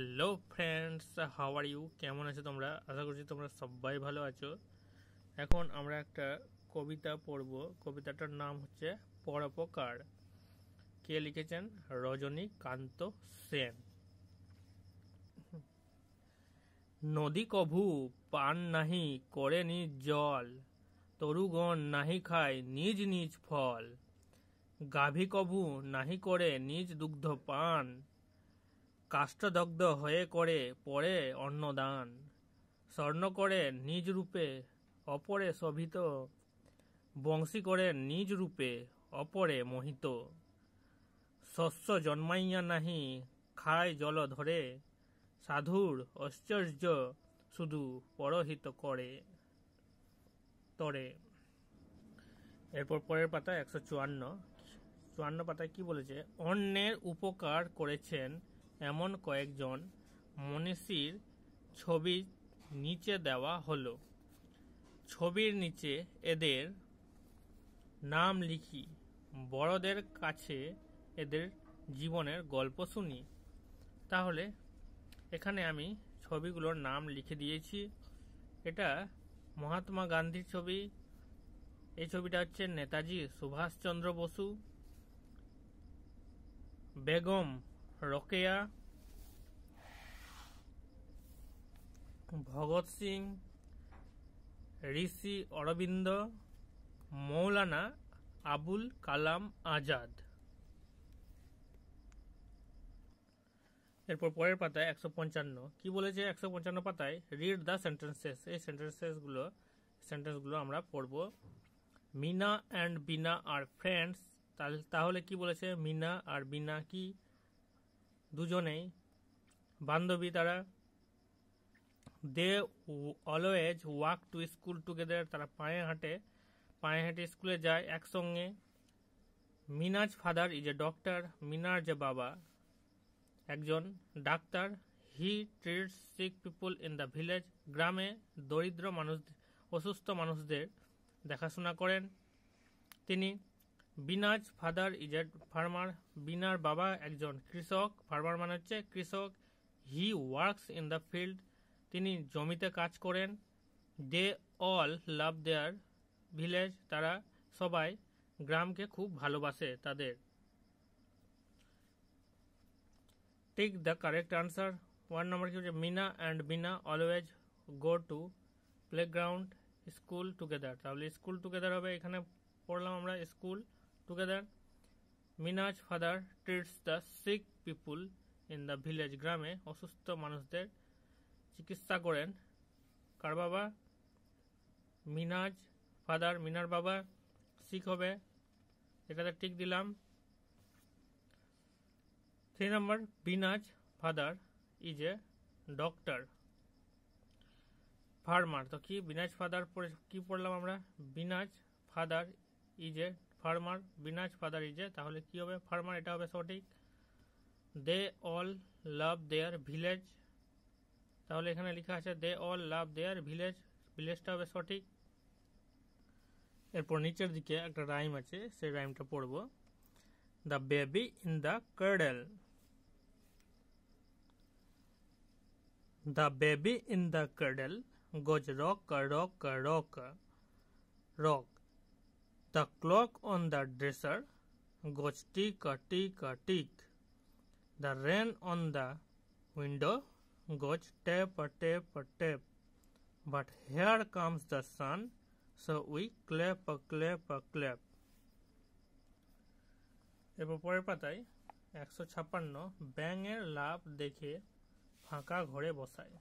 Hello friends how are you কেমন আছো তোমরা আশা করছি তোমরা সবাই ভালো আছো এখন আমরা একটা কবিতা পড়ব কবিতাটার নাম হচ্ছে পরোপকার কে লিখেছেন রজনীকান্ত সেন নদী কভু পান নাহি করে নিজ জল তরুগণ নাহি খায় নিজ নিজ ফল গাভী কভু নাহি করে নিজ দুগ্ধ পান কাষ্ঠদগ্ধ হয়ে করে পরে অন্নদান স্বর্ণ করে নিজ রূপে অপরে শোভিত বংশী করে নিজ রূপে অপরে মোহিত শস্য জন্মাইয়া নাহি খায় জল ধরে সাধুর ঐশ্বর্য শুধু পরহিত করে তরে এরপর পরের পাতা একশো চুয়ান্ন চুয়ান্ন পাতায় কি বলেছে অন্যের উপকার করেছেন এমন কয়েকজন মনীষীর ছবি নিচে দেওয়া হল ছবির নিচে এদের নাম লিখি বড়দের কাছে এদের জীবনের গল্প শুনি তাহলে এখানে আমি ছবিগুলোর নাম লিখে দিয়েছি এটা মহাত্মা গান্ধীর ছবি এই ছবিটা হচ্ছে নেতাজি সুভাষচন্দ্র বসু বেগম রকেয়া ভগৎ সিং ঋষি অরবিন্দ মৌলানা আবুল কালাম আজাদ এরপর পরের পাতায় একশো পঞ্চান্ন কি বলেছে একশো পঞ্চান্ন পাতায় রিড দ্য সেন্টেন্সেস এই সেন্টেন্সেসগুলো সেন্টেন্সগুলো আমরা পড়ব মিনা অ্যান্ড বিনা আর ফ্রেন্ডস তাহলে কি বলেছে মিনা আর বিনা কি দুজনেই বান্ধবী তারা they always walk to school together তারা পায়ে হাঁটে পায়ে হাঁটে স্কুলে যায় একসঙ্গে Meena's father is a doctor মিনার যে বাবা একজন ডাক্তার he treats sick people in the village গ্রামে দরিদ্র মানুষ অসুস্থ মানুষদের দেখাশোনা করেন তিনি Bina's father is a farmer বিনার বাবা একজন কৃষক ফার্মার মানে হচ্ছে কৃষক he works in the field তিনি জমিতে কাজ করেন they all love their village তারা সবাই গ্রামকে খুব ভালোবাসে তাদের take the correct answer one number কি হচ্ছে Meena and Bina always go to playground school together তাহলে স্কুল টুগেদার হবে এখানে পড়লাম আমরা school Together, Minaj father treats the sick people in the village গ্রামে অসুস্থ মানুষদের চিকিৎসা করেন কার বাবা মিনাজ ফাদার মিনার বাবা শিখ হবে এটাতে টিক দিলাম three number Bina's father is a doctor farmer তো কি বিনাজ ফাদার কি পড়লাম আমরা Bina's father is a farmer Bina's father ইজে তাহলে কি হবে ফার্মার এটা হবে সঠিক they all love their village তাহলে এখানে লেখা আছে they all love their village ভিলেজটা হবে সঠিক এরপর নিচের দিকে একটা রাইম আছে সেই রাইমটা পড়ব the baby in the cradle the baby in the cradle goes rock rock rock rock The clock on the dresser goes tick a tick a tick. The rain on the window goes tap a tap a tap. But here comes the sun, so we clap a clap a clap. এরপর পরের পাতায় একশো ছাপ্পান্ন ব্যাঙের লাভ দেখে ফাঁকা ঘরে বসায়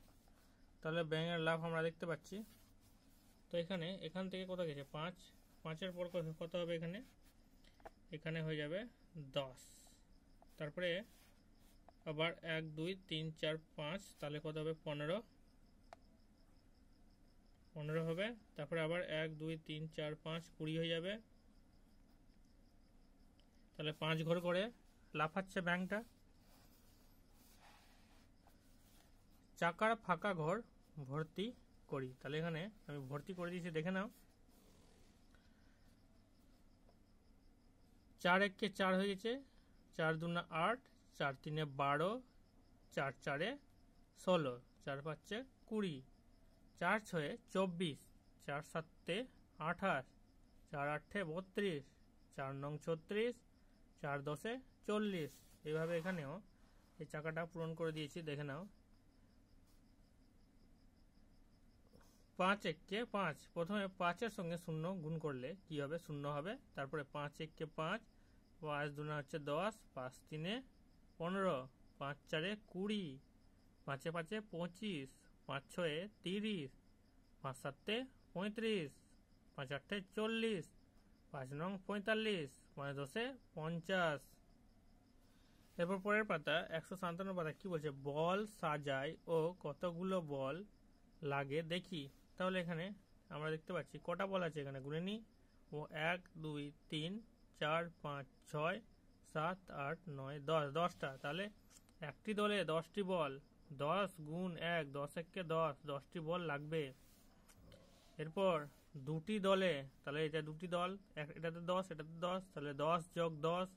তাহলে ব্যাঙের লাভ আমরা দেখতে পাচ্ছি তো এখানে এখান থেকে কোথা গেছে পাঁচ পাঁচের পর কত হবে এখানে এখানে হয়ে যাবে দশ তারপরে আবার এক দুই তিন চার পাঁচ তাহলে কত হবে পনেরো পনেরো হবে তারপরে আবার এক দুই তিন চার পাঁচ কুড়ি হয়ে যাবে তাহলে পাঁচ ঘর করে লাফাচ্ছে ব্যাংকটা চাকার ফাঁকা ঘর ভর্তি করি তাহলে এখানে আমি ভর্তি করে দিয়েছি দেখে নাও চার এককে চার হয়ে গেছে চার দুনা আট চার তিনে বারো চার চারে ষোলো চার পাঁচে কুড়ি চার ছয়ে চব্বিশ চার সাতে আঠাশ চার আটে বত্রিশ চার নং ছত্রিশ চার দশে চল্লিশ এভাবে এখানেও এই চাকাটা পূরণ করে দিয়েছি দেখে নাও পাঁচ এককে পাঁচ প্রথমে পাঁচের সঙ্গে শূন্য গুণ করলে কি হবে শূন্য হবে তারপরে পাঁচ এককে পাঁচ পাঁচ দুনা হচ্ছে দশ পাঁচ তিনে পনেরো পাঁচ চারে কুড়ি পাঁচে পাঁচে পঁচিশ পাঁচ ছয়ে তিরিশ পাঁচ সাতে পঁয়ত্রিশ পাঁচ আটে চল্লিশ পাঁচ নং পঁয়তাল্লিশ পাঁচ দশে পঞ্চাশ এরপর পরের পাতা একশো সাতান্ন পাতা কি বলছে বল সাজায় ও কতগুলো বল লাগে দেখি তাহলে এখানে আমরা দেখতে পাচ্ছি কটা বল আছে এখানে গুনে নিই ও এক দুই তিন চার পাঁচ ছয় সাত আট নয় দশ দশটা তাহলে একটি দলে দশটি বল দশ গুণ এক দশ এককে দশ দশটি বল লাগবে এরপর দুটি দলে তাহলে এটা দুটি দল এটাতে দশ এটাতে দশ তাহলে দশ যোগ দশ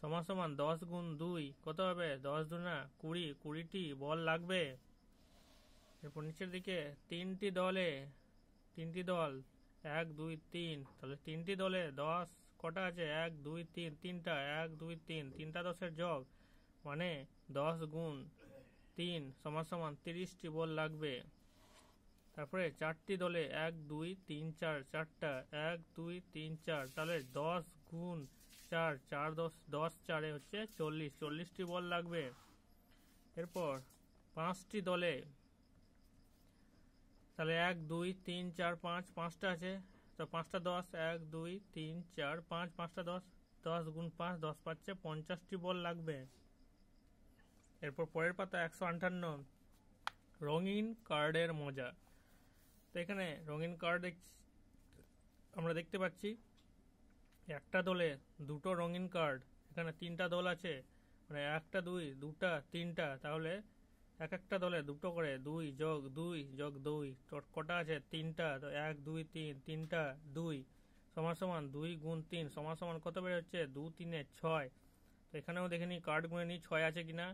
সমান সমান দশ গুণ দুই কত হবে দশ দুনা কুড়ি কুড়িটি বল লাগবে এরপর নিচের দিকে তিনটি দলে তিনটি দল এক দুই তিন তাহলে তিনটি দলে দশ কটা আছে এক দুই তিন তিনটা এক দুই তিন তিনটা দশের যোগ মানে দশ গুণ তিন সমান সমান তিরিশটি বল লাগবে তারপরে চারটি দলে এক দুই তিন চার চারটা এক দুই তিন চার তাহলে দশ গুণ চার চার দশ দশ চারে হচ্ছে চল্লিশ চল্লিশটি বল লাগবে এরপর পাঁচটি দলে তাহলে এক দুই তিন চার পাঁচ পাঁচটা আছে তো পাঁচটা দশ এক দুই তিন চার পাঁচ পাঁচটা দশ দশ গুণ পাঁচ দশ পাচ্ছে পঞ্চাশটি বল লাগবে এরপর পরের পাতা একশো আটান্ন রঙিন কার্ডের মজা তো এখানে রঙিন কার্ড আমরা দেখতে পাচ্ছি একটা দলে দুটো রঙিন কার্ড এখানে তিনটা দল আছে মানে একটা দুই দুটা তিনটা তাহলে এক একটা দলে দুটো করে দুই যোগ দুই যোগ দুই কটা আছে তিনটা তো এক দুই তিন তিনটা দুই সমান সমান দুই গুণ তিন সমান সমান কত বের হচ্ছে দু তিনে ছয় তো এখানেও দেখে কার্ড গুণে নিই ছয় আছে কিনা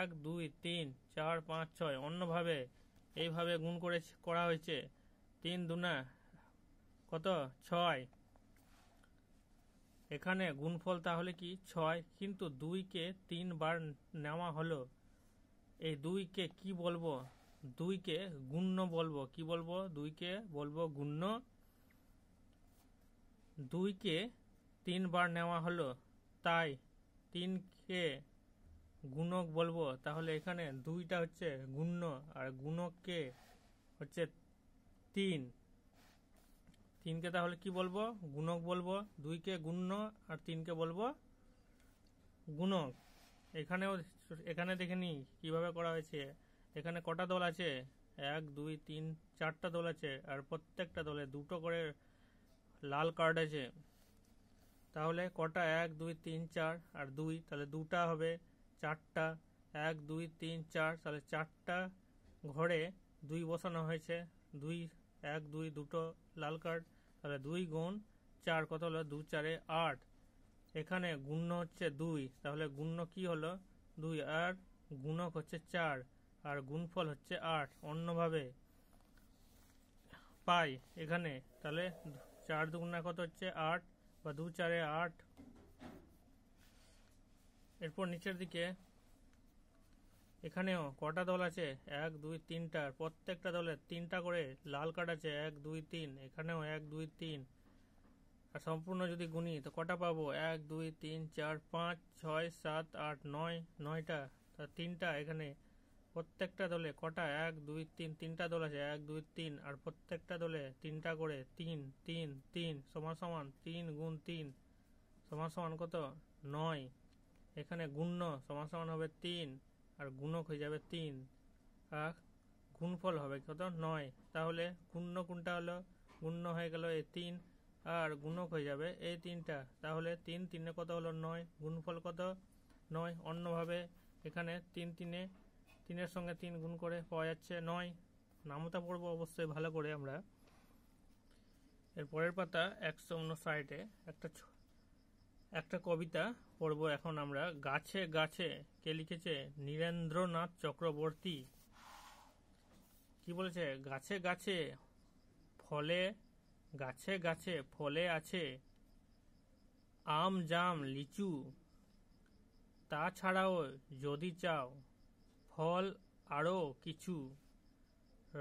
এক দুই তিন চার পাঁচ ছয় অন্যভাবে এইভাবে গুণ করে করা হয়েছে তিন দুনা কত ছয় এখানে গুণফল তাহলে কি ছয় কিন্তু দুইকে তিনবার নেওয়া হলো এই দুইকে কি বলবো দুইকে গুণ্য বলবো কি বলবো দুইকে বলবো গুণ্য দুইকে তিনবার নেওয়া হলো তাই তিনকে গুণক বলবো তাহলে এখানে দুইটা হচ্ছে গুণ্য আর গুণককে হচ্ছে তিন তিনকে তাহলে কি বলবো গুণক বলবো দুইকে গুণ্য আর তিনকে বলবো গুণক এখানেও এখানে দেখে নিই কীভাবে করা হয়েছে এখানে কটা দল আছে এক দুই তিন চারটা দল আছে আর প্রত্যেকটা দলে দুটো করে লাল কার্ড আছে তাহলে কটা এক দুই তিন চার আর দুই তাহলে দুটা হবে চারটা এক দুই তিন চার তাহলে চারটা ঘরে দুই বসানো হয়েছে দুই এক দুই দুটো লাল কার্ড তাহলে দুই গুণ চার কত হলো দু চারে আট এখানে গুণ্য হচ্ছে দুই তাহলে গুণ্য কি হলো দুই আর গুণক হচ্ছে চার আর গুণফল হচ্ছে আট অন্যভাবে পাই এখানে তাহলে চার দুগুণা কত হচ্ছে আট বা দু চারে আট এরপর নিচের দিকে এখানেও কটা দল আছে এক দুই তিনটার প্রত্যেকটা দলের তিনটা করে লাল কার্ড আছে এক দুই তিন এখানেও এক দুই তিন আর সম্পূর্ণ যদি গুনি তো কটা পাবো এক দুই তিন চার পাঁচ ছয় সাত আট নয় নয়টা তিনটা এখানে প্রত্যেকটা দলে কটা এক দুই তিন তিনটা দল আছে এক দুই তিন আর প্রত্যেকটা দলে তিনটা করে তিন তিন তিন সমান সমান তিন গুণ তিন সমান সমান কত নয় এখানে গুণ্য সমান সমান হবে তিন আর গুণক হয়ে যাবে তিন আর গুণফল হবে কত নয় তাহলে গুণ্য কোনটা হলো গুণ্য হয়ে গেল এই তিন আর গুণক হয়ে যাবে এই তিনটা তাহলে তিন তিনে কত হলো নয় গুণফল কত নয় অন্যভাবে এখানে তিন তিনে তিনের সঙ্গে তিন গুণ করে পাওয়া যাচ্ছে নয় নামতা পড়ব অবশ্যই ভালো করে আমরা এর পরের পাতা একশো উনষাটে একটা একটা কবিতা পড়ব এখন আমরা গাছে গাছে কে লিখেছে নীরেন্দ্রনাথ চক্রবর্তী কি বলেছে গাছে গাছে ফলে গাছে গাছে ফলে আছে আম জাম লিচু তাছাড়াও যদি চাও ফল আরও কিছু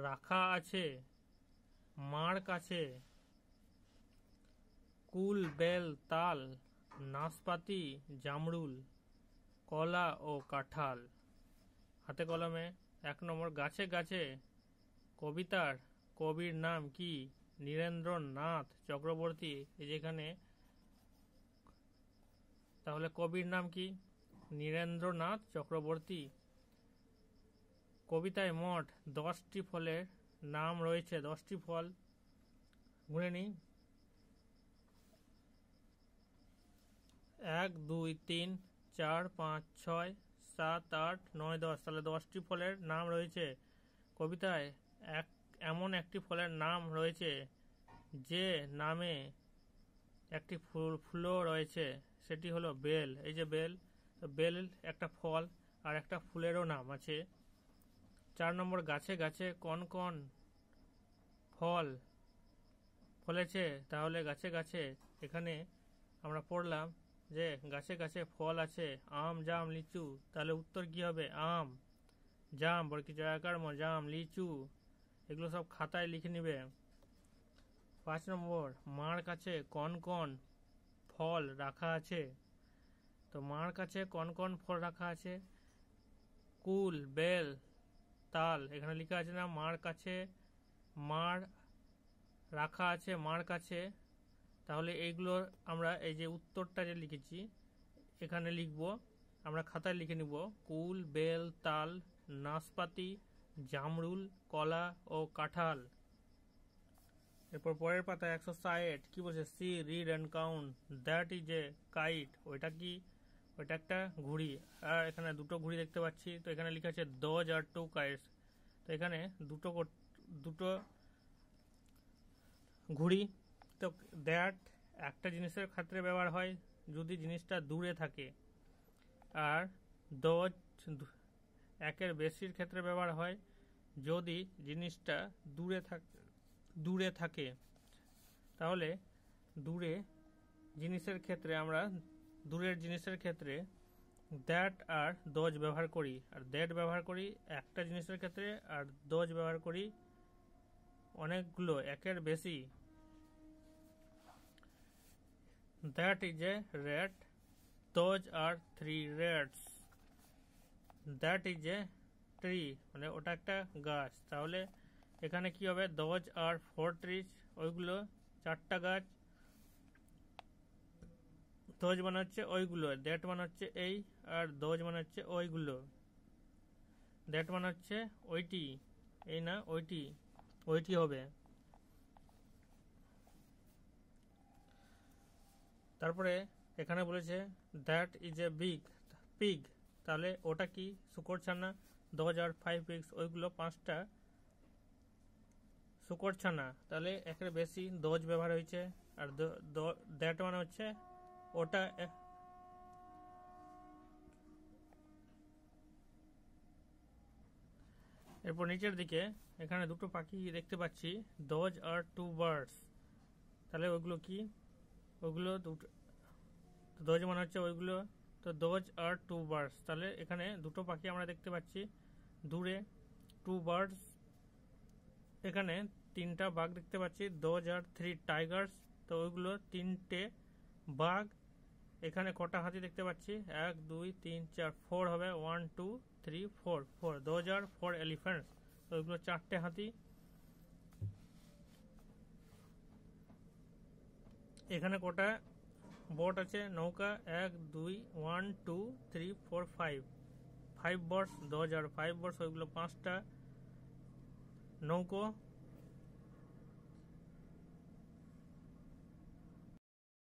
রাখা আছে মার কাছে কুল বেল তাল নাশপাতি জামরুল কলা ও কাঁঠাল হাতে কলমে এক নম্বর গাছে গাছে কবিতার কবির নাম কি নীরেন্দ্রনাথ চক্রবর্তী যেখানে তাহলে কবির নাম কি নীরেন্দ্রনাথ চক্রবর্তী কবিতায় মোট দশটি ফলের নাম রয়েছে দশটি ফল গুনে নি এক দুই তিন চার পাঁচ ছয় সাত আট নয় দশ তাহলে দশটি ফলের নাম রয়েছে কবিতায় এক এমন একটি ফলের নাম রয়েছে যে নামে একটি ফুল ফুলও রয়েছে সেটি হলো বেল এই যে বেল বেল একটা ফল আর একটা ফুলেরও নাম আছে চার নম্বর গাছে গাছে কোন কোন ফল ফলেছে তাহলে গাছে গাছে এখানে আমরা পড়লাম যে গাছে গাছে ফল আছে আম জাম লিচু তাহলে উত্তর কি হবে আম জাম বরকি জয়াকার জাম লিচু এগুলো সব খাতায় লিখে নিবে পাঁচ নম্বর মার কাছে কন কন ফল রাখা আছে তো মার কাছে কন কন ফল রাখা আছে কুল বেল তাল এখানে লেখা আছে না মার কাছে মার রাখা আছে মার কাছে তাহলে এইগুলো আমরা এই যে উত্তরটা যে লিখেছি এখানে লিখব আমরা খাতায় লিখে নিব কুল বেল তাল নাশপাতি জামরুল কলা ও কাঁঠাল এরপর পরের পাতা একশো সাইট কী বলছে see read and count that is a kite ওইটা কি ওইটা একটা ঘুড়ি আর এখানে দুটো ঘুড়ি দেখতে পাচ্ছি তো এখানে লেখা আছে দজ আর টু কাইটস তো এখানে দুটো দুটো ঘুড়ি তো দ্যাট একটা জিনিসের ক্ষেত্রে ব্যবহার হয় যদি জিনিসটা দূরে থাকে আর দজ একের বেশির ক্ষেত্রে ব্যবহার হয় যদি জিনিসটা দূরে থাকে দূরে থাকে তাহলে দূরে জিনিসের ক্ষেত্রে আমরা দূরের জিনিসের ক্ষেত্রে দ্যাট আর দজ ব্যবহার করি আর দ্যাট ব্যবহার করি একটা জিনিসের ক্ষেত্রে আর দজ ব্যবহার করি অনেকগুলো একের বেশি that is a rat those are three rats that is a tree মানে ওটা একটা গাছ তাহলে এখানে কি হবে দজ আর ফোর ট্রিজ ওইগুলো চারটা গাছ দোজ মানে হচ্ছে ওইগুলো দ্যাট মানে হচ্ছে এই আর দোজ মানে হচ্ছে ওইগুলো দ্যাট মানে হচ্ছে ওইটি এই না ওইটি ওইটি হবে তারপরে এখানে বলেছে that is a big pig তাহলে ওটা কি শুকর ছানা দু হাজার ফাইভ উইক্স ওইগুলো পাঁচটা শুকর ছানা তাহলে একের বেশি দোজ ব্যবহার হয়েছে আর দ্যাট মানে হচ্ছে ওটা এরপর নিচের দিকে এখানে দুটো পাখি দেখতে পাচ্ছি দোজ আর টু বার্ডস তাহলে ওইগুলো কি ওইগুলো দুটো দোজ মানে হচ্ছে ওইগুলো তো দোজ আর টু বার্ডস তাহলে এখানে দুটো পাখি আমরা দেখতে পাচ্ছি দূরে টু বার্ডস এখানে তিনটা বাঘ দেখতে পাচ্ছি দোজ আর থ্রি টাইগার্স তো ওইগুলো তিনটে বাঘ এখানে কটা হাতি দেখতে পাচ্ছি এক দুই তিন চার ফোর হবে one two three four four those are four elephants ওইগুলো চারটে হাতি এখানে কটা বোট আছে নৌকা এক দুই one two three four five five boats দু হাজার ফাইভ বর্স ওইগুলো পাঁচটা নৌকো